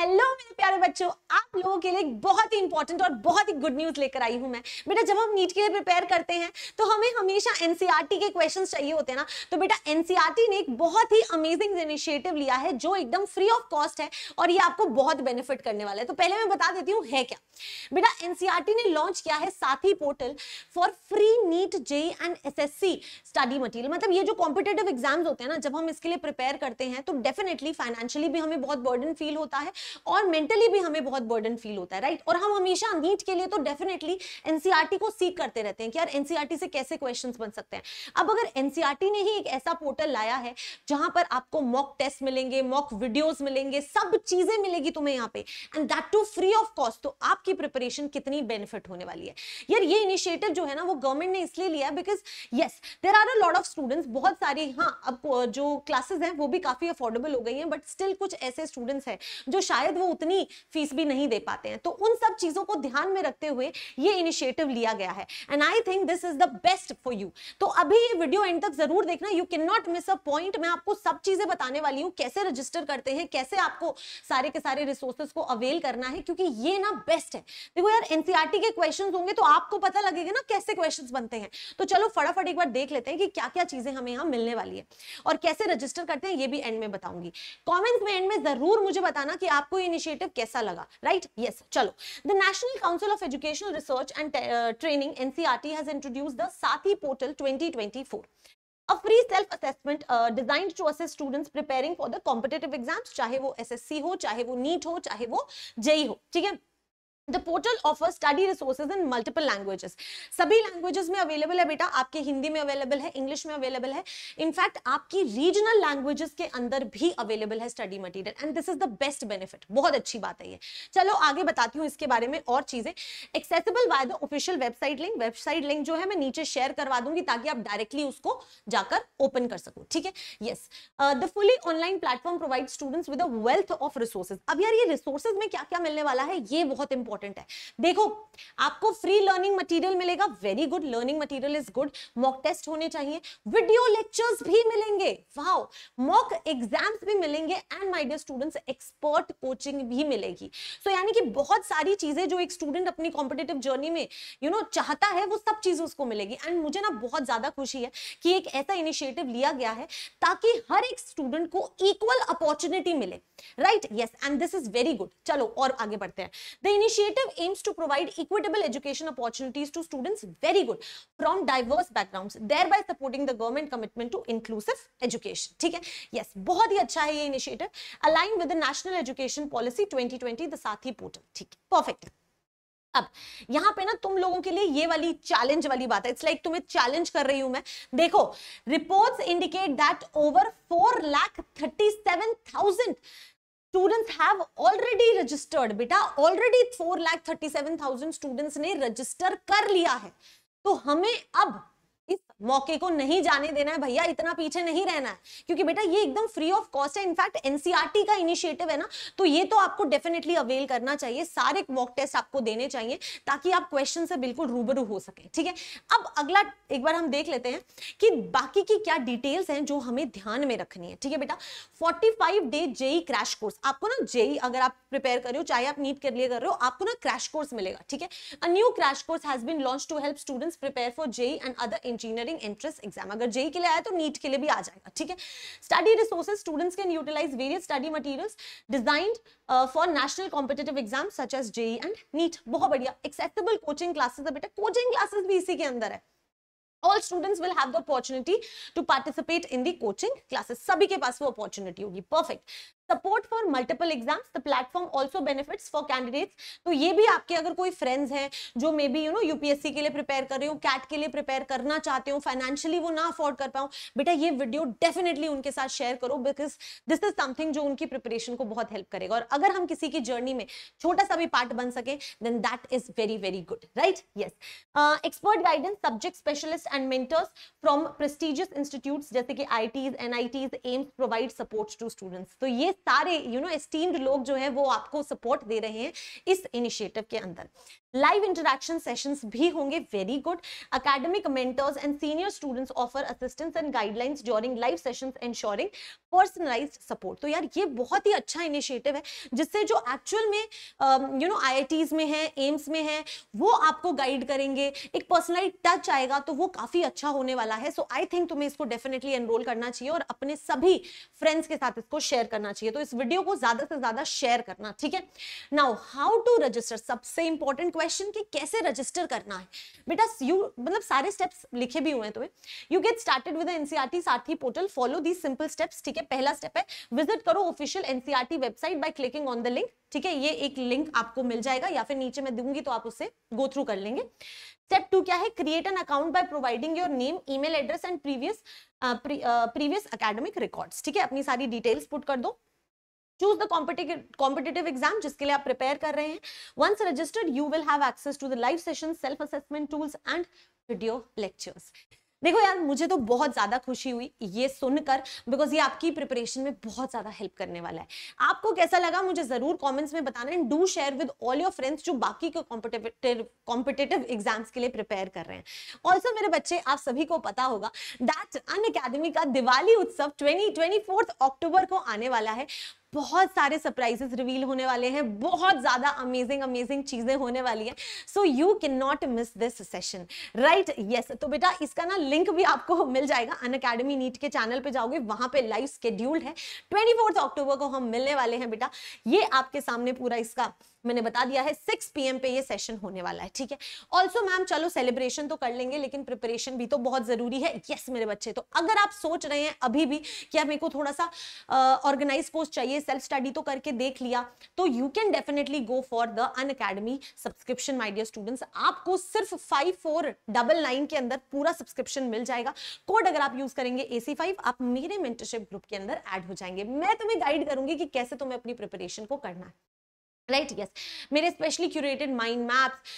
Hello मेरे प्यारे बच्चों आप लोगों के लिए बहुत ही इंपॉर्टेंट और बहुत ही गुड न्यूज लेकर आई हूं मैं बेटा जब हम नीट के लिए प्रिपेयर करते हैं तो हमें हमेशा एनसीईआरटी e के क्वेश्चंस चाहिए होते हैं ना तो बेटा एनसीईआरटी e ने एक बहुत ही अमेजिंग इनिशिएटिव लिया है जो एकदम फ्री ऑफ कॉस्ट है और ये आपको बहुत बेनिफिट करने वाला है तो पहले मैं बता देती हूँ है क्या बेटा एनसीईआरटी e ने लॉन्च किया है Sathee portal for free NEET J and C study material मतलब ये जो कॉम्पिटेटिव एग्जाम्स होते हैं ना जब हम इसके लिए प्रिपेयर करते हैं तो डेफिनेटली फाइनेंशियली भी हमें बहुत बर्डन फील होता है और मेंटली भी हमें बहुत बर्डन फील होता है राइट और हम हमेशा नीट के लिए तो डेफिनेटली एनसीआरटी e को सीख करते रहते हैं कि यार एनसीआरटी e से कैसे क्वेश्चन बन सकते हैं अब अगर एनसीआरटी e ने ही एक ऐसा पोर्टल लाया है जहां पर आपको मॉक टेस्ट मिलेंगे मॉक वीडियोज मिलेंगे सब चीजें मिलेगी तुम्हें यहाँ पे and that too free of cost तो आपकी प्रिपरेशन कितनी बेनिफिट होने वाली है यार ये इनिशिएटिव जो है ना वो गवर्नमेंट ने इसलिए लिया because yes there are a lot of students बहुत सारी हाँ अब जो क्लासेस हैं वो भी काफी अफोर्डेबल हो गई हैं बट स्टिल कुछ ऐसे स्टूडेंट्स हैं जो शायद शायद वो उतनी फीस भी नहीं दे पाते हैं तो उन सब चीजों को ध्यान में रखते हुए ये इनिशिएटिव लिया गया है and I think this is the best for you तो अभी ये वीडियो एंड तक जरूर देखना you can not miss a point मैं आपको सब चीजें बताने वाली हूँ कैसे रजिस्टर करते हैं कैसे आपको सारे के सारे रिसोर्सेस को अवेल करना है क्योंकि ये ना बेस्ट है देखो यार एनसीआरटी e के क्वेश्चन होंगे तो आपको पता लगेगा ना कैसे क्वेश्चन बनते हैं तो चलो फटाफट एक बार देख लेते हैं कि क्या क्या चीजें हमें यहाँ मिलने वाली है और कैसे रजिस्टर करते हैं ये भी एंड में बताऊंगी कॉमेंट्स में एंड में जरूर मुझे बताना कि आप आपको इनिशिएटिव कैसा लगा राइट right? Yes yes. चलो the national council of educational research and training NCERT has introduce the Saathi portal 2024 a free self assessment uh, designed to assess students preparing for the competitive exams चाहे वो SSC हो चाहे वो NEET हो चाहे वो JEE हो ठीक है the portal offer study resources in multiple languages सभी लैंग्वेजेस में अवेलेबल है बेटा आपके हिंदी में अवेलेबल है इंग्लिश में अवेलेबल है इनफैक्ट आपकी रीजनल लैंग्वेजेस के अंदर भी अवेलेबल है study material and this is the best benefit बहुत अच्छी बात है ये चलो आगे बताती हूँ इसके बारे में और चीजें accessible by the official website link website link जो है मैं नीचे शेयर करवा दूंगी ताकि आप डायरेक्टली उसको जाकर ओपन कर सको ठीक है yes the fully online platform provide students with a wealth of resources अब यार ये रिसोर्सेज में क्या क्या मिलने वाला है ये बहुत इंपॉर्टेंट इंपॉर्टेंट है देखो आपको फ्री लर्निंग मटेरियल मिलेगा very good learning material is good mock test होने चाहिए वीडियो लेक्चर्स भी मिलेंगे वाओ मॉक एग्जाम्स भी मिलेंगे and my dear students expert coaching भी मिलेगी सो so, यानी कि बहुत सारी चीजें जो एक स्टूडेंट अपनी कॉम्पिटेटिव जर्नी में यू you नो know, चाहता है वो सब चीज उसको मिलेगी एंड मुझे ना बहुत ज्यादा खुशी है कि एक ऐसा इनिशिएटिव लिया गया है ताकि हर एक स्टूडेंट को इक्वल अपॉर्चुनिटी मिले right yes and this is very good चलो और आगे बढ़ते हैं the initiative initiative aims to provide equitable education opportunities to students, very good, from diverse backgrounds, thereby supporting the government commitment to inclusive education. ठीक है? Yes, बहुत ही अच्छा है ये initiative, aligned with the National Education Policy 2020, the Sathi portal. ठीक है? Perfect. अब यहाँ पे ना तुम लोगों के लिए ये वाली चैलेंज वाली बात है इट्स लाइक like तुम्हें चैलेंज कर रही हूं मैं देखो reports indicate that over four lakh thirty seven thousand students have already registered बेटा already four lakh thirty seven thousand students ने रजिस्टर कर लिया है तो हमें अब मौके को नहीं जाने देना है भैया इतना पीछे नहीं रहना है क्योंकि बेटा ये एकदम फ्री ऑफ कॉस्ट है इनफैक्ट एनसीआरटी e का इनिशिएटिव है ना तो ये तो आपको डेफिनेटली अवेल करना चाहिए सारे मॉक टेस्ट आपको देने चाहिए ताकि आप क्वेश्चन से बिल्कुल रूबरू हो सके ठीक है अब अगला एक बार हम देख लेते हैं कि बाकी की क्या डिटेल्स हैं जो हमें ध्यान में रखनी है ठीक है बेटा 45 डे जेई क्रैश कोर्स आपको ना जेई e, अगर आप प्रिपेयर कर रहे हो चाहे आप नीट के लिए कर रहे हो आपको ना क्रैश कोर्स मिलेगा ठीक है a new crash course has been launch to help students prepare for JEE and other engineering during entrance exam अगर जेई के लिए आया तो नीट के लिए भी आ जाएगा ठीक है study resources students can utilise various study materials designed for national competitive exam such as JEE and NEET बहुत बढ़िया एक्सेसिबल कोचिंग क्लासेस है बेटा कोचिंग क्लासेस भी इसी के अंदर है All students will have the opportunity to participate in the coaching classes. सभी के पास वो opportunity होगी Perfect. Support for multiple exams the platform also benefits for candidates तो ये भी आपके अगर कोई फ्रेंड्स हैं जो may be you know UPSC के लिए प्रिपेयर कर रहे हो कैट के लिए प्रिपेयर करना चाहते हो फाइनेंशियली वो ना अफोर्ड कर पाऊँ बेटा ये वीडियो डेफिनेटली उनके साथ शेयर करो बिकॉज दिस इज समथिंग जो उनकी प्रिपरेशन को बहुत हेल्प करेगा और अगर हम किसी की जर्नी में छोटा सा भी पार्ट बन सके then that is very very good right yes expert guidance subject specialist and mentors from prestigious institute जैसे कि IITs NITs AIIMS provide support to students तो ये सारे यू नो एस्टीम्ड लोग जो है वो आपको सपोर्ट दे रहे हैं इस इनिशिएटिव के अंदर लाइव इंटरेक्शन सेशंस भी होंगे very good academic mentors and senior students offer assistance and guidelines during live sessions ensuring personalised support तो यार ये बहुत ही अच्छा इनिशिएटिव है जिससे जो एक्चुअल में यू नो आईआईटीज में है एम्स में है वो आपको गाइड करेंगे एक पर्सनलाइज टच आएगा तो वो काफी अच्छा होने वाला है सो आई थिंक तुम्हें इसको डेफिनेटली एनरोल करना चाहिए और अपने सभी फ्रेंड्स के साथ इसको शेयर करना चाहिए चाहिए तो इस वीडियो को ज्यादा से ज्यादा शेयर करना ठीक है नाउ हाउ टू रजिस्टर सबसे इंपॉर्टेंट क्वेश्चन कि कैसे रजिस्टर करना है बेटा यू मतलब सारे स्टेप्स लिखे भी हुए हैं तुम्हें you get started with NCERT Saarthi portal follow the simple steps ठीक है पहला स्टेप है विजिट करो official NCERT website by clicking on the link ठीक है ये एक लिंक आपको मिल जाएगा या फिर नीचे मैं दूंगी तो आप उसे गो थ्रू कर लेंगे स्टेप टू क्या है create an account by providing your name email address and previous previous academic records ठीक है अपनी सारी डिटेल्स पुट कर दो चूज द कॉम्पिटेटिव एग्जाम जिसके लिए आप प्रिपेयर कर रहे हैं once registered you will have access to the live session self assessment tools and video lectures देखो यार मुझे तो बहुत ज़्यादा खुशी हुई ये सुनकर बिकॉज ये आपकी प्रिपरेशन में बहुत ज़्यादा हेल्प करने वाला है आपको कैसा लगा मुझे ज़रूर कमेंट्स में बताना and do share with all your friends जो बाकी के कॉम्पिटेटिव कॉम्पिटेटिव एग्जाम्स के लिए प्रिपेयर कर रहे हैं ऑल्सो मेरे बच्चे आप सभी को पता होगा दैट अन का दिवाली उत्सव ट्वेंटी अक्टूबर को आने वाला है बहुत सारे सरप्राइजेस रिवील होने वाले हैं बहुत ज़्यादा अमेजिंग अमेजिंग चीज़ें होने वाली हैं so you can not miss this session right yes तो बेटा इसका ना लिंक भी आपको मिल जाएगा अन अकेडमी नीट के चैनल पे जाओगे वहां पे लाइव स्केड्यूल्ड है ट्वेंटी अक्टूबर को हम मिलने वाले हैं बेटा ये आपके सामने पूरा इसका मैंने बता दिया है सिक्स पी पे ये सेशन होने वाला है ठीक है ऑल्सो मैम चलो सेलिब्रेशन तो कर लेंगे लेकिन प्रिपरेशन भी तो बहुत जरूरी है यस मेरे बच्चे तो अगर आप सोच रहे हैं अभी भी कि आप मेरे को थोड़ा सा ऑर्गेनाइज कोर्स चाहिए सेल्फ स्टडी तो करके देख लिया तो you can definitely go for the Unacademy subscription my dear students आपको सिर्फ फाइव फोर डबल नाइन के अंदर पूरा सब्सक्रिप्शन मिल जाएगा कोड अगर आप यूज करेंगे एसी फाइव आप मेरे मेंटरशिप ग्रुप के अंदर एड हो जाएंगे मैं तुम्हें गाइड करूंगी कि कैसे तुम्हें अपनी प्रिपरेशन को करना है राइट right, यस yes. मेरे specially curated mind maps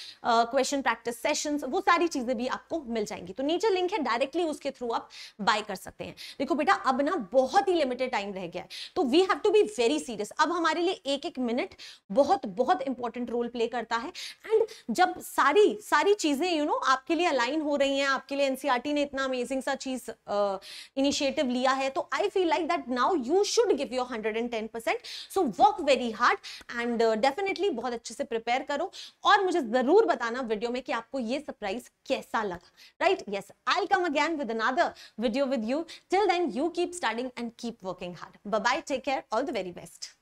question practice sessions वो सारी चीज़ें भी आपको मिल जाएंगी तो नीचे लिंक है डायरेक्टली उसके थ्रू आप बाय कर सकते हैं देखो बेटा अब ना बहुत ही लिमिटेड टाइम रह गया है तो we have to be very serious अब हमारे लिए एक एक मिनट बहुत बहुत इंपॉर्टेंट रोल प्ले करता है एंड जब सारी सारी चीज़ें यू नो आपके लिए अलाइन हो रही हैं आपके लिए एनसीआरटी e ने इतना अमेजिंग सा चीज़ इनिशिएटिव uh, लिया है तो I feel like that now you should give your hundred so work very hard and definitely बहुत अच्छे से प्रिपेयर करो और मुझे जरूर बताना वीडियो में कि आपको ये सरप्राइज कैसा लगा right yes I come again with another video with you till then you keep starting and keep working hard bye take care all the very best